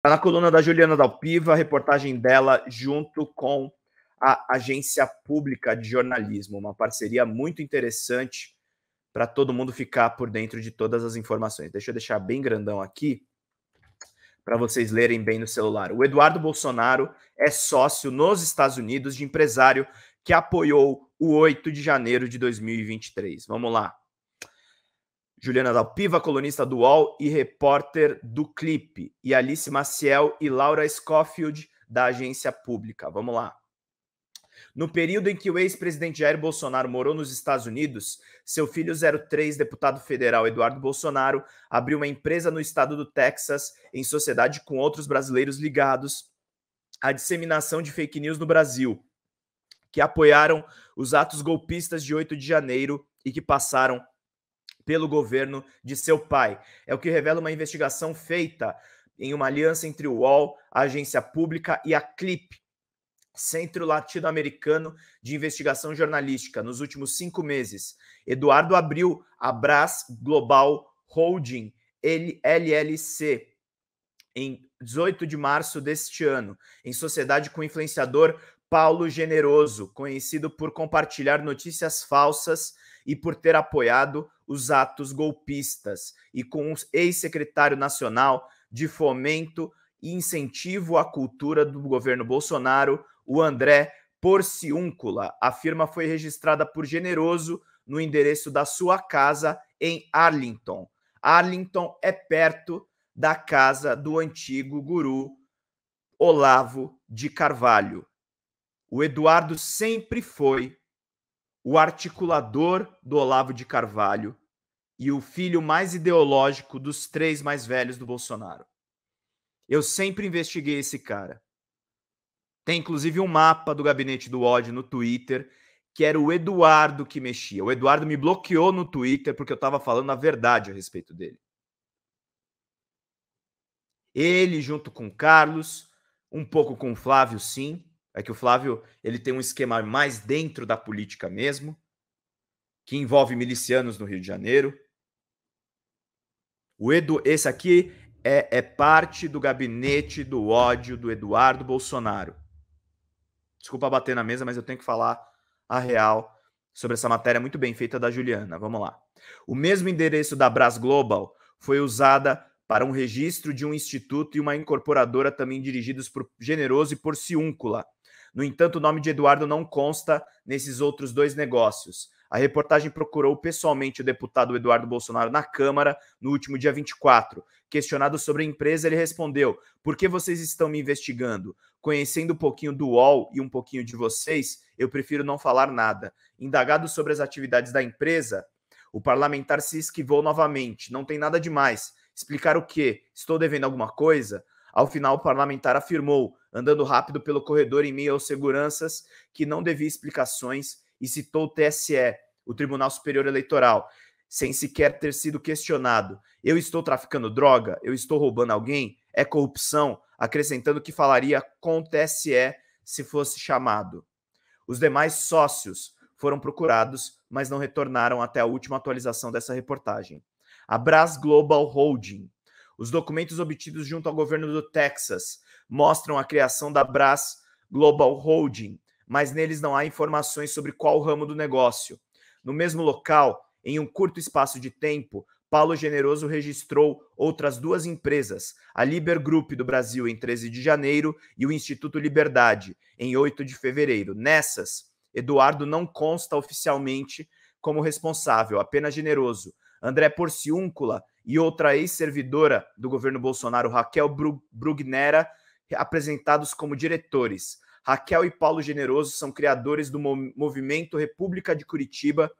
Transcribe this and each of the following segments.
Está na coluna da Juliana Dalpiva, reportagem dela junto com a Agência Pública de Jornalismo, uma parceria muito interessante para todo mundo ficar por dentro de todas as informações. Deixa eu deixar bem grandão aqui para vocês lerem bem no celular. O Eduardo Bolsonaro é sócio nos Estados Unidos de empresário que apoiou o 8 de janeiro de 2023. Vamos lá. Juliana Dalpiva, colunista do UOL e repórter do Clipe, e Alice Maciel e Laura Schofield, da agência pública. Vamos lá. No período em que o ex-presidente Jair Bolsonaro morou nos Estados Unidos, seu filho 03, deputado federal Eduardo Bolsonaro, abriu uma empresa no estado do Texas em sociedade com outros brasileiros ligados à disseminação de fake news no Brasil, que apoiaram os atos golpistas de 8 de janeiro e que passaram pelo governo de seu pai. É o que revela uma investigação feita em uma aliança entre o UOL, a agência pública e a CLIP, Centro Latino-Americano de Investigação Jornalística, nos últimos cinco meses. Eduardo abriu a Brás Global Holding, LLC, em 18 de março deste ano, em sociedade com o influenciador Paulo Generoso, conhecido por compartilhar notícias falsas e por ter apoiado os atos golpistas e com o ex-secretário nacional de fomento e incentivo à cultura do governo Bolsonaro, o André Porciúncula. A firma foi registrada por Generoso no endereço da sua casa em Arlington. Arlington é perto da casa do antigo guru Olavo de Carvalho. O Eduardo sempre foi o articulador do Olavo de Carvalho e o filho mais ideológico dos três mais velhos do Bolsonaro. Eu sempre investiguei esse cara. Tem inclusive um mapa do gabinete do ódio no Twitter, que era o Eduardo que mexia. O Eduardo me bloqueou no Twitter porque eu estava falando a verdade a respeito dele. Ele junto com o Carlos, um pouco com o Flávio, sim. É que o Flávio ele tem um esquema mais dentro da política mesmo, que envolve milicianos no Rio de Janeiro. O Edu, esse aqui é, é parte do gabinete do ódio do Eduardo Bolsonaro. Desculpa bater na mesa, mas eu tenho que falar a real sobre essa matéria muito bem feita da Juliana. Vamos lá. O mesmo endereço da Bras Global foi usada para um registro de um instituto e uma incorporadora também dirigidos por Generoso e por Ciúncula. No entanto, o nome de Eduardo não consta nesses outros dois negócios. A reportagem procurou pessoalmente o deputado Eduardo Bolsonaro na Câmara no último dia 24. Questionado sobre a empresa, ele respondeu: Por que vocês estão me investigando? Conhecendo um pouquinho do UOL e um pouquinho de vocês, eu prefiro não falar nada. Indagado sobre as atividades da empresa, o parlamentar se esquivou novamente. Não tem nada demais. Explicar o quê? Estou devendo alguma coisa? Ao final, o parlamentar afirmou, andando rápido pelo corredor em meio aos seguranças, que não devia explicações e citou o TSE, o Tribunal Superior Eleitoral, sem sequer ter sido questionado. Eu estou traficando droga? Eu estou roubando alguém? É corrupção? Acrescentando que falaria com o TSE se fosse chamado. Os demais sócios foram procurados, mas não retornaram até a última atualização dessa reportagem. A Brás Global Holding. Os documentos obtidos junto ao governo do Texas mostram a criação da Brás Global Holding mas neles não há informações sobre qual ramo do negócio. No mesmo local, em um curto espaço de tempo, Paulo Generoso registrou outras duas empresas, a Liber Group do Brasil em 13 de janeiro e o Instituto Liberdade em 8 de fevereiro. Nessas, Eduardo não consta oficialmente como responsável, apenas generoso. André Porciúncula e outra ex-servidora do governo Bolsonaro, Raquel Brugnera, apresentados como diretores. Raquel e Paulo Generoso são criadores do movimento República de Curitiba,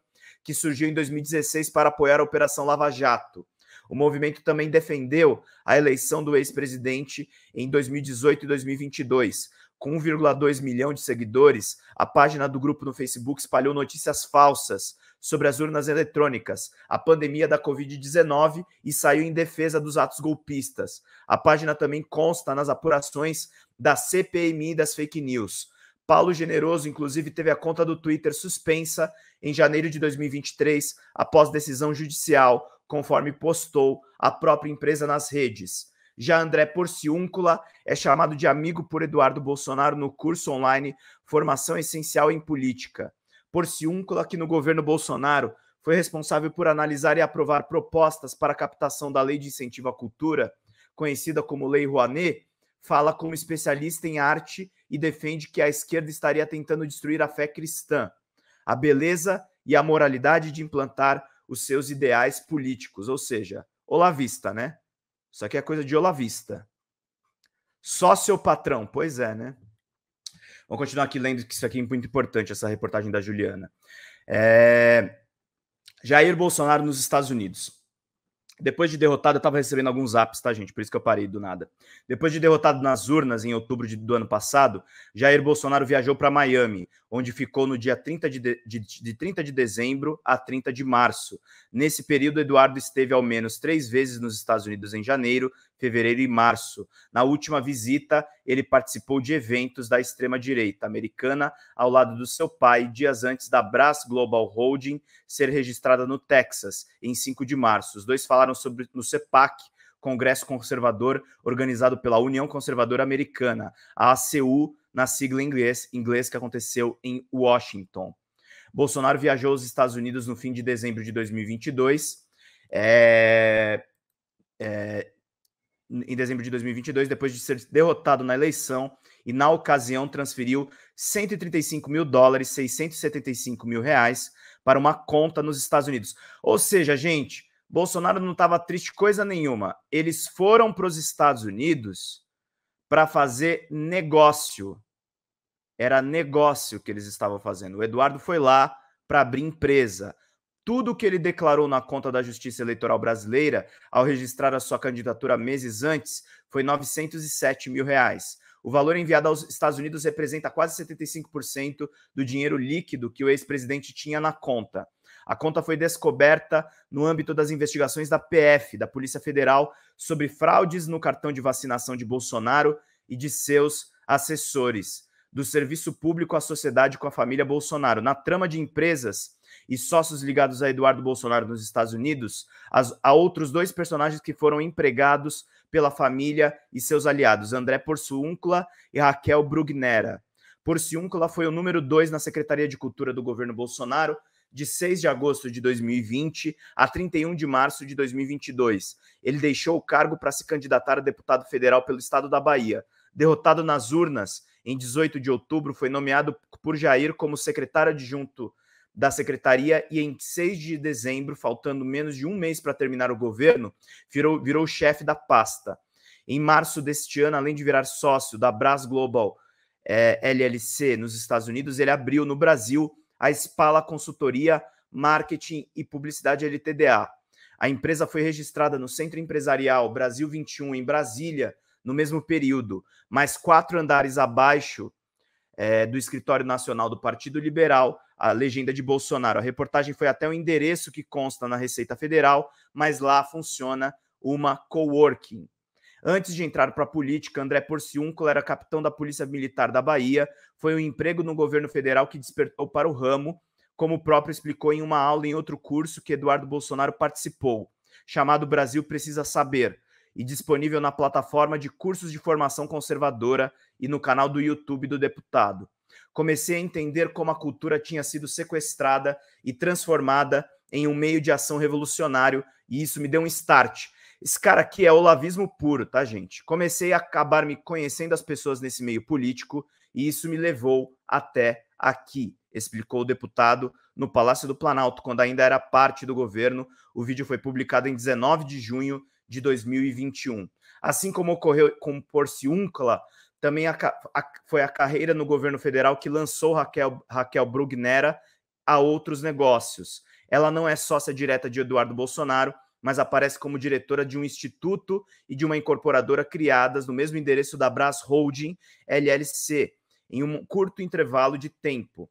que surgiu em 2016 para apoiar a Operação Lava Jato. O movimento também defendeu a eleição do ex-presidente em 2018 e 2022. Com 1,2 milhão de seguidores, a página do grupo no Facebook espalhou notícias falsas sobre as urnas eletrônicas, a pandemia da Covid-19 e saiu em defesa dos atos golpistas. A página também consta nas apurações da CPMI das fake news. Paulo Generoso, inclusive, teve a conta do Twitter suspensa em janeiro de 2023, após decisão judicial, conforme postou a própria empresa nas redes. Já André Porciúncula é chamado de amigo por Eduardo Bolsonaro no curso online Formação Essencial em Política. Porciúncula, que no governo Bolsonaro foi responsável por analisar e aprovar propostas para a captação da Lei de Incentivo à Cultura, conhecida como Lei Rouanet, fala como especialista em arte e defende que a esquerda estaria tentando destruir a fé cristã, a beleza e a moralidade de implantar os seus ideais políticos, ou seja, olavista, né? Isso aqui é coisa de olavista. Só seu patrão, pois é, né? Vamos continuar aqui lendo que isso aqui é muito importante, essa reportagem da Juliana. É... Jair Bolsonaro nos Estados Unidos. Depois de derrotado, eu estava recebendo alguns apps, tá, gente? Por isso que eu parei do nada. Depois de derrotado nas urnas em outubro de, do ano passado, Jair Bolsonaro viajou para Miami, onde ficou no dia 30 de, de, de 30 de dezembro a 30 de março. Nesse período, Eduardo esteve ao menos três vezes nos Estados Unidos em janeiro, fevereiro e março. Na última visita, ele participou de eventos da extrema-direita americana ao lado do seu pai, dias antes da Brass Global Holding ser registrada no Texas, em 5 de março. Os dois falaram sobre no CEPAC, Congresso Conservador organizado pela União Conservadora Americana, a ACU, na sigla inglesa, inglês, inglês que aconteceu em Washington. Bolsonaro viajou aos Estados Unidos no fim de dezembro de 2022. É, é, em dezembro de 2022, depois de ser derrotado na eleição e, na ocasião, transferiu 135 mil dólares, 675 mil reais para uma conta nos Estados Unidos. Ou seja, gente, Bolsonaro não estava triste coisa nenhuma. Eles foram para os Estados Unidos para fazer negócio. Era negócio que eles estavam fazendo. O Eduardo foi lá para abrir empresa. Tudo que ele declarou na conta da Justiça Eleitoral Brasileira ao registrar a sua candidatura meses antes foi 907 mil reais. O valor enviado aos Estados Unidos representa quase 75% do dinheiro líquido que o ex-presidente tinha na conta. A conta foi descoberta no âmbito das investigações da PF, da Polícia Federal, sobre fraudes no cartão de vacinação de Bolsonaro e de seus assessores, do serviço público à sociedade com a família Bolsonaro. Na trama de empresas e sócios ligados a Eduardo Bolsonaro nos Estados Unidos, as, a outros dois personagens que foram empregados pela família e seus aliados, André Porciúncula e Raquel Brugnera. Porciúncula foi o número dois na Secretaria de Cultura do governo Bolsonaro, de 6 de agosto de 2020 a 31 de março de 2022. Ele deixou o cargo para se candidatar a deputado federal pelo estado da Bahia. Derrotado nas urnas em 18 de outubro, foi nomeado por Jair como secretário adjunto da secretaria e em 6 de dezembro, faltando menos de um mês para terminar o governo, virou, virou chefe da pasta. Em março deste ano, além de virar sócio da Brás Global é, eh, LLC nos Estados Unidos, ele abriu no Brasil a Spala Consultoria, Marketing e Publicidade LTDA. A empresa foi registrada no Centro Empresarial Brasil 21, em Brasília, no mesmo período, mas quatro andares abaixo é, do Escritório Nacional do Partido Liberal, a legenda de Bolsonaro. A reportagem foi até o endereço que consta na Receita Federal, mas lá funciona uma coworking. Antes de entrar para a política, André Porciúnculo era capitão da Polícia Militar da Bahia. Foi um emprego no governo federal que despertou para o ramo, como o próprio explicou em uma aula em outro curso que Eduardo Bolsonaro participou, chamado Brasil Precisa Saber, e disponível na plataforma de cursos de formação conservadora e no canal do YouTube do deputado. Comecei a entender como a cultura tinha sido sequestrada e transformada em um meio de ação revolucionário, e isso me deu um start esse cara aqui é olavismo puro, tá, gente? Comecei a acabar me conhecendo as pessoas nesse meio político e isso me levou até aqui, explicou o deputado no Palácio do Planalto, quando ainda era parte do governo. O vídeo foi publicado em 19 de junho de 2021. Assim como ocorreu com Porciúncula, também a, a, foi a carreira no governo federal que lançou Raquel, Raquel Brugnera a outros negócios. Ela não é sócia direta de Eduardo Bolsonaro, mas aparece como diretora de um instituto e de uma incorporadora criadas no mesmo endereço da Brás Holding LLC, em um curto intervalo de tempo.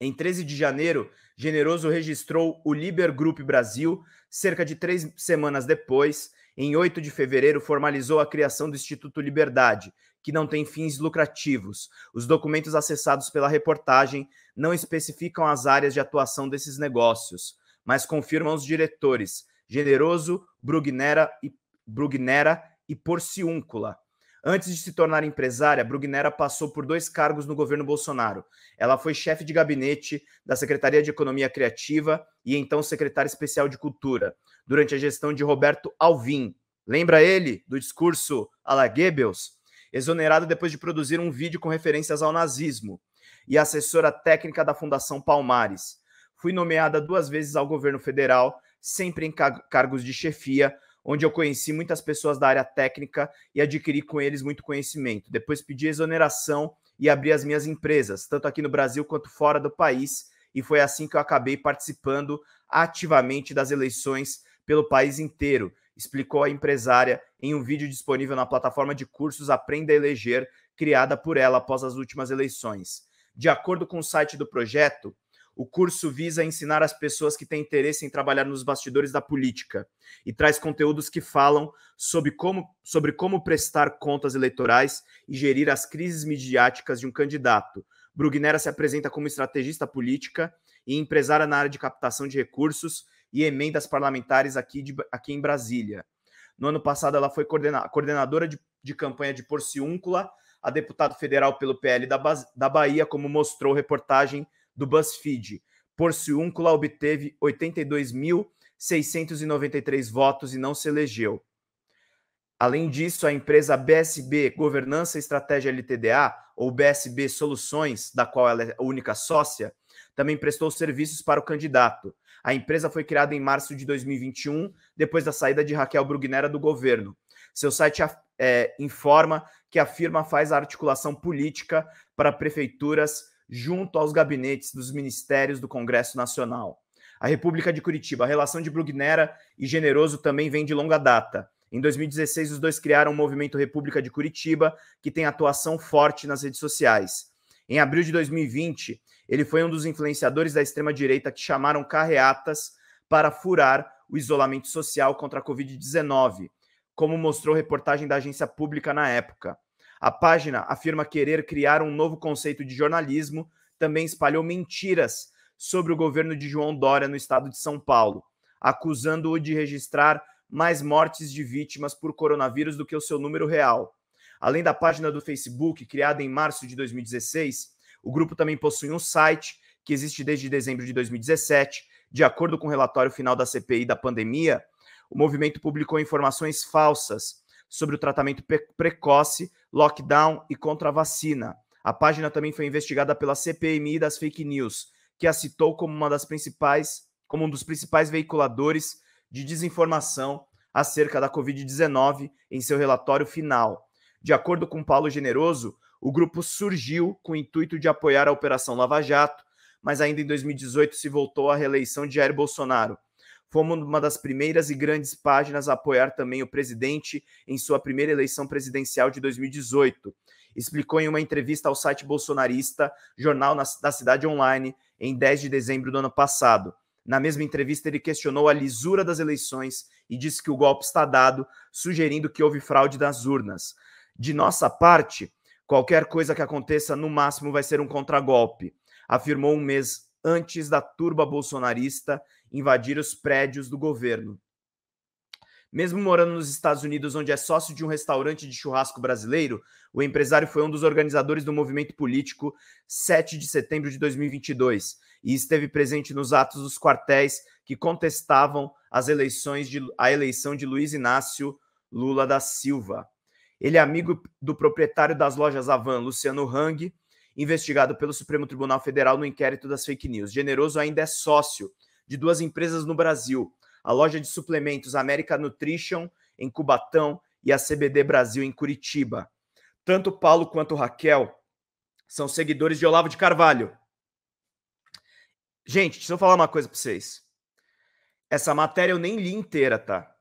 Em 13 de janeiro, Generoso registrou o Liber Group Brasil. Cerca de três semanas depois, em 8 de fevereiro, formalizou a criação do Instituto Liberdade, que não tem fins lucrativos. Os documentos acessados pela reportagem não especificam as áreas de atuação desses negócios, mas confirmam os diretores, Generoso, Brugnera e, Brugnera e Porciúncula. Antes de se tornar empresária, Brugnera passou por dois cargos no governo Bolsonaro. Ela foi chefe de gabinete da Secretaria de Economia Criativa e então secretária especial de Cultura, durante a gestão de Roberto Alvim. Lembra ele do discurso a la Goebbels? Exonerada depois de produzir um vídeo com referências ao nazismo e assessora técnica da Fundação Palmares. Fui nomeada duas vezes ao governo federal sempre em cargos de chefia, onde eu conheci muitas pessoas da área técnica e adquiri com eles muito conhecimento. Depois pedi exoneração e abri as minhas empresas, tanto aqui no Brasil quanto fora do país, e foi assim que eu acabei participando ativamente das eleições pelo país inteiro, explicou a empresária em um vídeo disponível na plataforma de cursos Aprenda a Eleger, criada por ela após as últimas eleições. De acordo com o site do projeto, o curso visa ensinar as pessoas que têm interesse em trabalhar nos bastidores da política e traz conteúdos que falam sobre como, sobre como prestar contas eleitorais e gerir as crises midiáticas de um candidato. Brugnera se apresenta como estrategista política e empresária na área de captação de recursos e emendas parlamentares aqui, de, aqui em Brasília. No ano passado, ela foi coordena, coordenadora de, de campanha de Porciúncula, a deputada federal pelo PL da, da Bahia, como mostrou reportagem do BuzzFeed. Porciúncula obteve 82.693 votos e não se elegeu. Além disso, a empresa BSB Governança e Estratégia LTDA, ou BSB Soluções, da qual ela é a única sócia, também prestou serviços para o candidato. A empresa foi criada em março de 2021, depois da saída de Raquel Brugnera do governo. Seu site é, informa que a firma faz a articulação política para prefeituras junto aos gabinetes dos ministérios do Congresso Nacional. A República de Curitiba, a relação de Brugnera e Generoso também vem de longa data. Em 2016, os dois criaram o movimento República de Curitiba, que tem atuação forte nas redes sociais. Em abril de 2020, ele foi um dos influenciadores da extrema-direita que chamaram carreatas para furar o isolamento social contra a Covid-19, como mostrou reportagem da agência pública na época. A página afirma querer criar um novo conceito de jornalismo, também espalhou mentiras sobre o governo de João Dória no estado de São Paulo, acusando-o de registrar mais mortes de vítimas por coronavírus do que o seu número real. Além da página do Facebook, criada em março de 2016, o grupo também possui um site que existe desde dezembro de 2017. De acordo com o relatório final da CPI da pandemia, o movimento publicou informações falsas sobre o tratamento precoce, lockdown e contra a vacina. A página também foi investigada pela CPMI das fake news, que a citou como uma das principais, como um dos principais veiculadores de desinformação acerca da Covid-19 em seu relatório final. De acordo com Paulo Generoso, o grupo surgiu com o intuito de apoiar a Operação Lava Jato, mas ainda em 2018 se voltou à reeleição de Jair Bolsonaro Fomos uma das primeiras e grandes páginas a apoiar também o presidente em sua primeira eleição presidencial de 2018. Explicou em uma entrevista ao site bolsonarista, jornal da Cidade Online, em 10 de dezembro do ano passado. Na mesma entrevista, ele questionou a lisura das eleições e disse que o golpe está dado, sugerindo que houve fraude das urnas. De nossa parte, qualquer coisa que aconteça, no máximo, vai ser um contragolpe, afirmou um mês antes da turba bolsonarista invadir os prédios do governo. Mesmo morando nos Estados Unidos, onde é sócio de um restaurante de churrasco brasileiro, o empresário foi um dos organizadores do movimento político 7 de setembro de 2022 e esteve presente nos atos dos quartéis que contestavam as eleições de, a eleição de Luiz Inácio Lula da Silva. Ele é amigo do proprietário das lojas Avan, Luciano Hang, investigado pelo Supremo Tribunal Federal no inquérito das fake news. Generoso ainda é sócio de duas empresas no Brasil: a loja de suplementos América Nutrition, em Cubatão, e a CBD Brasil, em Curitiba. Tanto Paulo quanto Raquel são seguidores de Olavo de Carvalho. Gente, deixa eu falar uma coisa para vocês. Essa matéria eu nem li inteira, tá?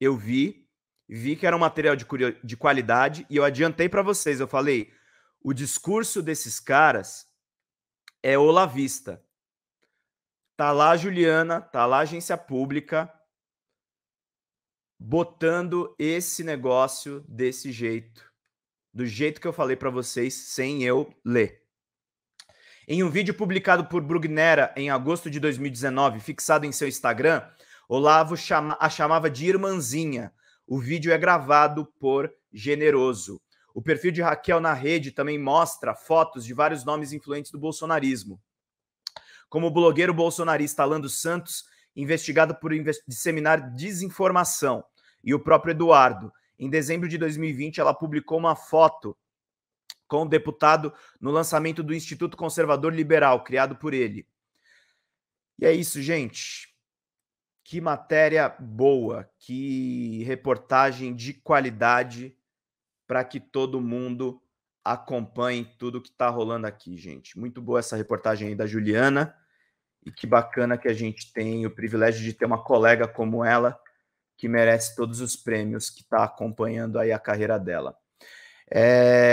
Eu vi, vi que era um material de, de qualidade e eu adiantei para vocês. Eu falei: o discurso desses caras é olavista. Tá lá a Juliana, tá lá a agência pública botando esse negócio desse jeito, do jeito que eu falei para vocês, sem eu ler. Em um vídeo publicado por Brugnera em agosto de 2019, fixado em seu Instagram, Olavo chama, a chamava de irmãzinha. O vídeo é gravado por Generoso. O perfil de Raquel na rede também mostra fotos de vários nomes influentes do bolsonarismo como o blogueiro bolsonarista Alando Santos, investigado por disseminar desinformação, e o próprio Eduardo. Em dezembro de 2020, ela publicou uma foto com o deputado no lançamento do Instituto Conservador Liberal, criado por ele. E é isso, gente. Que matéria boa, que reportagem de qualidade para que todo mundo acompanhe tudo que está rolando aqui, gente. Muito boa essa reportagem aí da Juliana. E que bacana que a gente tem o privilégio de ter uma colega como ela, que merece todos os prêmios, que está acompanhando aí a carreira dela. É...